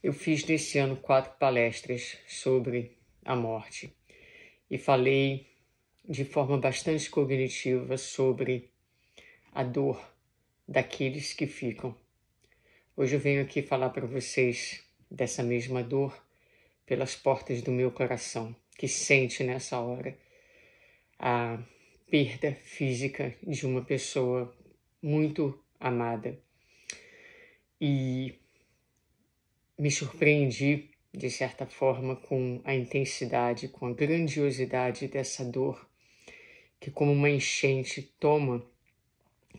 Eu fiz nesse ano quatro palestras sobre a morte e falei de forma bastante cognitiva sobre a dor daqueles que ficam. Hoje eu venho aqui falar para vocês dessa mesma dor pelas portas do meu coração, que sente nessa hora a perda física de uma pessoa muito amada. E me surpreendi, de certa forma, com a intensidade, com a grandiosidade dessa dor que, como uma enchente, toma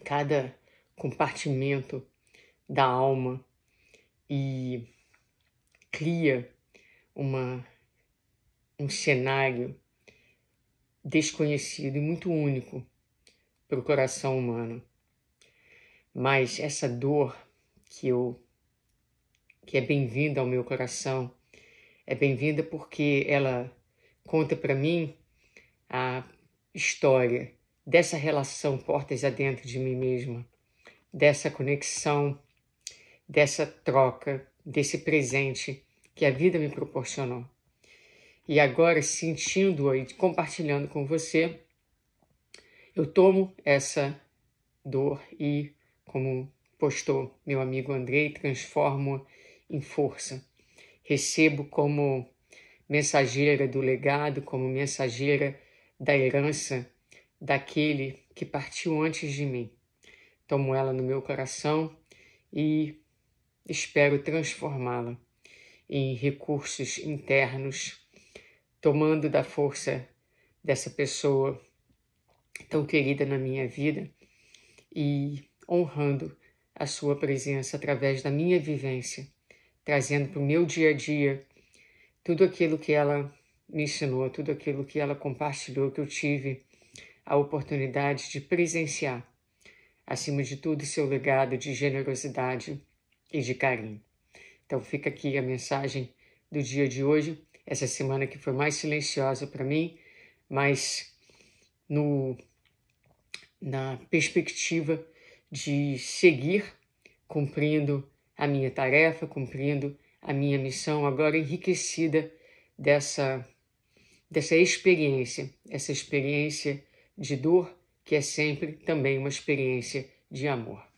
cada compartimento da alma e cria uma, um cenário desconhecido e muito único para o coração humano. Mas essa dor que eu que é bem-vinda ao meu coração. É bem-vinda porque ela conta para mim a história dessa relação portas adentro de mim mesma, dessa conexão, dessa troca, desse presente que a vida me proporcionou. E agora, sentindo-a e compartilhando com você, eu tomo essa dor e, como postou meu amigo Andrei, transformo-a em força. Recebo como mensageira do legado, como mensageira da herança daquele que partiu antes de mim. Tomo ela no meu coração e espero transformá-la em recursos internos, tomando da força dessa pessoa tão querida na minha vida e honrando a sua presença através da minha vivência trazendo para o meu dia a dia tudo aquilo que ela me ensinou, tudo aquilo que ela compartilhou, que eu tive a oportunidade de presenciar. Acima de tudo, seu legado de generosidade e de carinho. Então, fica aqui a mensagem do dia de hoje, essa semana que foi mais silenciosa para mim, mas no, na perspectiva de seguir cumprindo a minha tarefa, cumprindo a minha missão agora enriquecida dessa dessa experiência, essa experiência de dor que é sempre também uma experiência de amor.